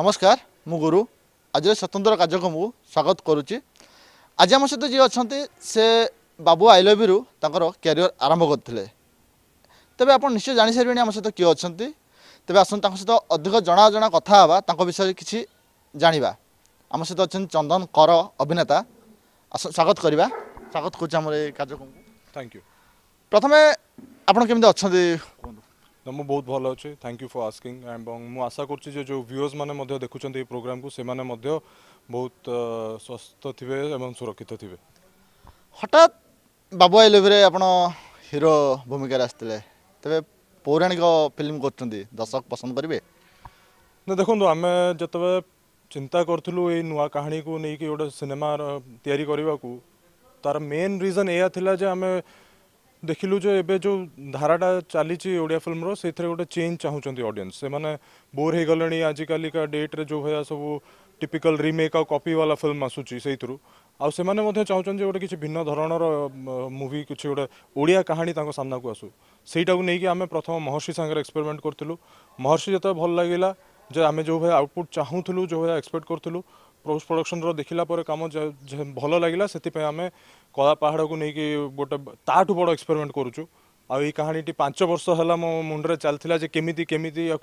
নমস্কার মু গুরু আজর স্বতন্ত্র কার্যক্রমকু স্বাগত করুছি আজ আমার সহ যে অনেক সে বাবু আইলভিরু তাঁর ক্যারিয়র আরম্ভ করে তবে আপনার নিশ্চয় জাঁসারে আমার সহ কি অনেক তবে আসুন তাঁর সহ অধিক জনা জনা কথা হওয়া তাঁর বিষয়ে কিছু জাঁয়া আমার সহ অনেক চন্দন কর অভিনেতা আসুন স্বাগত করা স্বাগত করছি আমার এই কার্যক্রমকু থ্যাংক ইউ প্রথমে আপনার কেমি অনেক ତ ମୁଁ ବହୁତ ଭଲ ଅଛି ଥ୍ୟାଙ୍କ ୟୁ ଫର୍ ଆସ୍କିଂ ଏବଂ ମୁଁ ଆଶା କରୁଛି ଯେ ଯେଉଁ ଭ୍ୟୁଅର୍ସ ମାନେ ମଧ୍ୟ ଦେଖୁଛନ୍ତି ଏହି ପ୍ରୋଗ୍ରାମକୁ ସେମାନେ ମଧ୍ୟ ବହୁତ ସ୍ୱସ୍ଥ ଥିବେ ଏବଂ ସୁରକ୍ଷିତ ଥିବେ ହଠାତ୍ ବାବୁ ଆଇ ଲିଭ୍ରେ ଆପଣ ହିରୋ ଭୂମିକାରେ ଆସିଥିଲେ ତେବେ ପୌରାଣିକ ଫିଲ୍ମ କରୁଛନ୍ତି ଦର୍ଶକ ପସନ୍ଦ କରିବେ ନା ଦେଖନ୍ତୁ ଆମେ ଯେତେବେଳେ ଚିନ୍ତା କରିଥିଲୁ ଏଇ ନୂଆ କାହାଣୀକୁ ନେଇକି ଗୋଟେ ସିନେମା ତିଆରି କରିବାକୁ ତାର ମେନ୍ ରିଜନ୍ ଏହା ଥିଲା ଯେ ଆମେ देखल जो एबे जो धाराटा चली फिल्म रही गोटे चेंज चाहूँ अडियस से मैंने बोर हो गले आजिकलिका डेट्रे जो भाया सब टिपिकल रिमेक आ कपीवाला फिल्म आसू से आज चाहूँ गोटे किसी भिन्न धरण मुवि किसी गोटे ओडिया कहानी सामना को आसू से नहीं कि आम प्रथम महर्षि सागर एक्सपेरिमेंट करूँ महर्षि जो भल लगे जो जो आउटपुट चाहूल जो भाया एक्सपेक्ट करूँ प्रोस प्रडक्शन रखिलापर कम भल लगला से आम कलापहाड़ को लेकिन गोटे ताठू बड़ एक्सपेरिमेंट करुचु आई कहानी पांच वर्ष है मो मुंडे चलता जो केमी केमी या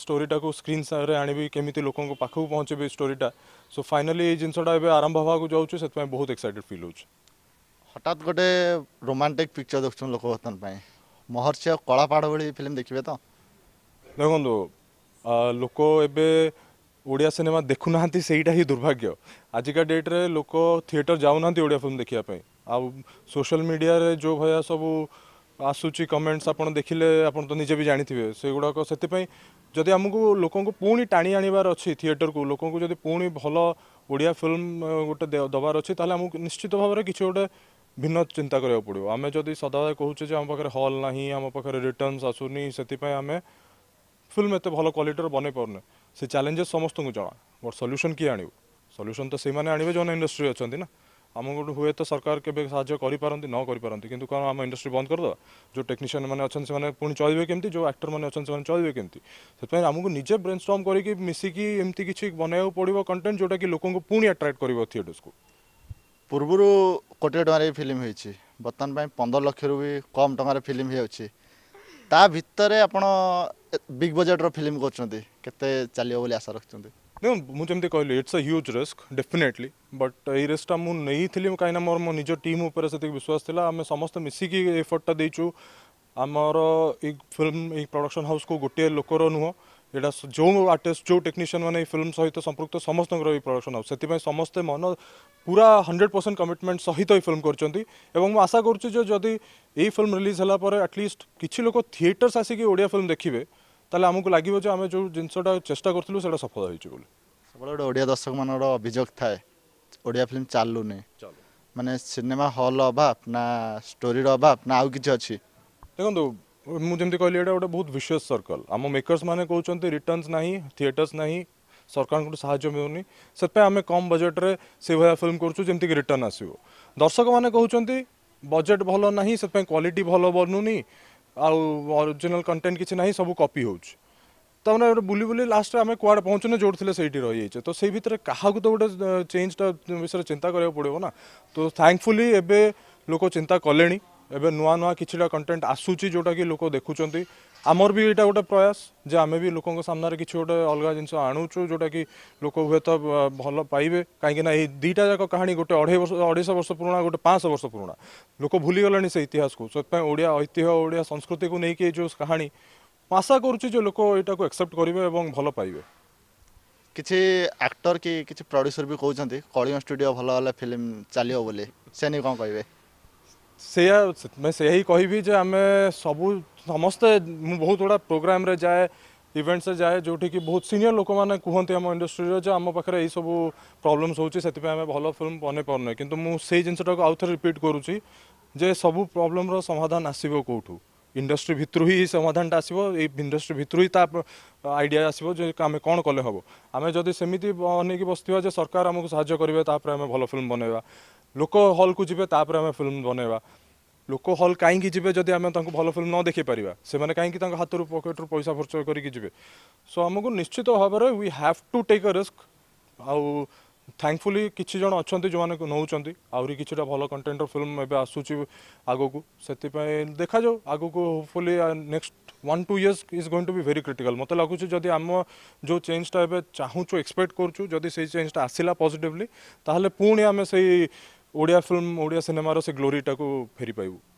स्टोरीटा को स्क्रीन आणवि केमी लोक पहुँचे स्टोरीटा सो फाइनाली जिनसटा ए आरंभ हाँ जाऊँ से बहुत एक्साइटेड फिल हो हटात गोटे रोमांटिक पिक्चर देखु लोक बर्तमान महर्षि कलापहाड़ फिल्म देखिए तो देखो लोक एवं ओडिया सिनेमा देखुना से दुर्भाग्य आजिका डेट्रे लोक थिएटर जाऊना ओडिया फिल्म देखापी आ सोशल मीडिया रे जो भया सब आसूची कमेंट्स आप देखिले आप तो निजे भी जानते हैं से गुड़ाक से जदि आमको लोक पुणी टाणी आणवार अच्छी थिएटर को लोक पुणी भल ओडिया फिल्म गोटे दबार अच्छी तेल निश्चित भाव में किसी गोटे भिन्न चिंता करवाक पड़ो आम जदि सदा कहे आम पाखे हल ना आम पाखे रिटर्न आसूनी से आम ଫିଲ୍ମ ଏତେ ଭଲ କ୍ୱାଲିଟିର ବନେଇ ପାରୁନି ସେ ଚ୍ୟାଲେଞ୍ଜେସ୍ ସମସ୍ତଙ୍କୁ ଜଣା ବଟ୍ ସଲ୍ୟୁସନ୍ କିଏ ଆଣିବ ସଲ୍ୟୁସନ୍ ତ ସେଇମାନେ ଆଣିବେ ଯେଉଁମାନେ ଇଣ୍ଡଷ୍ଟ୍ରି ଅଛନ୍ତି ନା ଆମକୁ ହୁଏତ ସରକାର କେବେ ସାହାଯ୍ୟ କରିପାରନ୍ତି ନ କରିପାରନ୍ତି କିନ୍ତୁ କ'ଣ ଆମ ଇଣ୍ଡଷ୍ଟ୍ରି ବନ୍ଦ କରିଦେବା ଯେଉଁ ଟେକ୍ନିସିଆନ୍ ମାନେ ଅଛନ୍ତି ସେମାନେ ପୁଣି ଚଳିବେ କେମିତି ଯେଉଁ ଆକ୍ଟର ମାନେ ଅଛନ୍ତି ସେମାନେ ଚଳିବେ କେମିତି ସେଥିପାଇଁ ଆମକୁ ନିଜେ ବ୍ରେନ୍ ଷ୍ଟ୍ରମ୍ କରିକି ମିଶିକି ଏମିତି କିଛି ବନେଇବାକୁ ପଡ଼ିବ କଣ୍ଟେଣ୍ଟ ଯେଉଁଟାକି ଲୋକଙ୍କୁ ପୁଣି ଆଟ୍ରାକ୍ଟ କରିବ ଥିଏଟର୍ସକୁ ପୂର୍ବରୁ କୋଟିଏ ଟଙ୍କାରେ ଫିଲ୍ମ ହେଇଛି ବର୍ତ୍ତମାନ ପାଇଁ ପନ୍ଦର ଲକ୍ଷରୁ ବି କମ୍ ଟଙ୍କାରେ ଫିଲ୍ମ ହେଇଯାଉଛି ତା ଭିତରେ ଆପଣ बिग बजेट रिल्म करते चलो आशा रखते मुझे कहल it's a huge risk definitely but ये रिस्कटा मुझे नहीं थी कहीं मोर मो निज टीम से विश्वास था आम समस्त मिसिकी एफर्टा देचु आमर य फिल्म य प्रडक्शन हाउस को गोटे लोकर नुह यहाँ जो आर्टिस्ट जो टेक्नीशियन मैंने फिल्म सहित संपुक्त समस्त प्रडक्शन हाउस से समस्ते मन पूरा हंड्रेड परसेंट कमिटमेंट सहित ये फिल्म करशा करुच्छे जदि य फिल्म रिलीज होगापर आटलिस्ट कि लोक थिएटर्स आसिक ओडिया फिल्म देखिए आमको लगे जो आम जो जिन चेस्ट कर सफल हो दर्शक मान अभोग थाए फिल्म चलुनि मानने सिनेमा हल अभाव ना स्टोरी अभाव ना आज अच्छी देखो मुझे कहली गोटे बहुत विशेष सर्कल आम मेकर्स मैंने कौन रिटर्न ना थिएटर्स ना सरकार को साय मिलूनी से आम कम बजेट्रे से भाया फिल्म कर रिटर्न आसो दर्शक मैंने कहते बजेट भल ना से क्वाटी भल बनुनी ଆଉ ଅରିଜିନାଲ କଣ୍ଟେଣ୍ଟ କିଛି ନାହିଁ ସବୁ କପି ହେଉଛି ତାମାନେ ଗୋଟେ ବୁଲି ବୁଲି ଲାଷ୍ଟରେ ଆମେ କୁଆଡ଼େ ପହଞ୍ଚୁନେ ଯେଉଁଠି ଥିଲେ ସେଇଠି ରହିଯାଇଛେ ତ ସେଇ ଭିତରେ କାହାକୁ ତ ଗୋଟେ ଚେଞ୍ଜଟା ବିଷୟରେ ଚିନ୍ତା କରିବାକୁ ପଡ଼ିବ ନା ତ ଥ୍ୟାଙ୍କଫୁଲି ଏବେ ଲୋକ ଚିନ୍ତା କଲେଣି ଏବେ ନୂଆ ନୂଆ କିଛିଟା କଣ୍ଟେଣ୍ଟ ଆସୁଛି ଯେଉଁଟାକି ଲୋକ ଦେଖୁଛନ୍ତି ଆମର ବି ଏଇଟା ଗୋଟେ ପ୍ରୟାସ ଯେ ଆମେ ବି ଲୋକଙ୍କ ସାମ୍ନାରେ କିଛି ଗୋଟେ ଅଲଗା ଜିନିଷ ଆଣୁଛୁ ଯେଉଁଟାକି ଲୋକ ହୁଏତ ଭଲ ପାଇବେ କାହିଁକିନା ଏଇ ଦୁଇଟା ଯାକ କାହାଣୀ ଗୋଟେ ଅଢ଼େଇ ବର୍ଷ ଅଢ଼େଇଶ ବର୍ଷ ପୁରୁଣା ଗୋଟେ ପାଞ୍ଚଶହ ବର୍ଷ ପୁରୁଣା ଲୋକ ଭୁଲିଗଲେଣି ସେ ଇତିହାସକୁ ସେଥିପାଇଁ ଓଡ଼ିଆ ଐତିହ୍ୟ ଓଡ଼ିଆ ସଂସ୍କୃତିକୁ ନେଇକି ଏ ଯେଉଁ କାହାଣୀ ମୁଁ ଆଶା କରୁଛି ଯେ ଲୋକ ଏଇଟାକୁ ଆକ୍ସେପ୍ଟ କରିବେ ଏବଂ ଭଲ ପାଇବେ କିଛି ଆକ୍ଟର କି କିଛି ପ୍ରଡ୍ୟୁସର ବି କହୁଛନ୍ତି କଳିଙ୍ଗ ଷ୍ଟୁଡ଼ିଓ ଭଲ ଭଲ ଫିଲ୍ମ ଚାଲିବ ବୋଲି ସେ ନେଇ କ'ଣ କହିବେ से मैं से ही कह भी जे आम सब समस्ते बहुत गुड़ा प्रोग्राम रे जाए इवेंट जाए जोटी की बहुत सीनियर लोक मैंने कहते हैं इंडस्ट्री जो आम पाखे यही सब प्रोब्लम्स होतीपाई भल फिल्म बन पार ना कि जिनसटा को आउ थे रिपीट करुच्ची जे सब प्रोब्लम समाधान आसव कौ इंडस्ट्री भितर ही समाधान आसो ये इंडस्ट्री भितर ही आईडिया आसो आम कौन कले हम आम जब सेम बनई बस सरकार आमको साहय करेंगे भल फिल्म बनवा লোক হলকু যাবে তাপরে আমি ফিল্ম বনাইবা লোক হল কাইকি যাবে যদি আমি তাঁকু ভালো ফিল্ম ন দেখি পারিবা সেমানে কাইকি তাঁক হাতরু পকেটরু পয়সা খরচ করিকি যাবে সো আমাকে নিশ্চিত ভাবে we have to take a risk আউ থ্যাঙ্কফুলি কিছু জন অনেক যে নৌকর আহরি কিছুটা ভালো কন্টেন্টর ফিল্ম এবে আসুচি আগুক সেপাই দেখা যাও আগুক hopefully next one two years is going to be very critical মতো লাগুছে যদি আম যে চেঞ্জটা এবে চাহুছু এক্সপেক্ট করছু যদি সেই চেঞ্জটা আসিলা পজিটিভলি তাহলে পুঁ আমি সেই ओडिया फिल्म ओडिया सिनेमार से ग्लोरीटा को फेरी पाइबू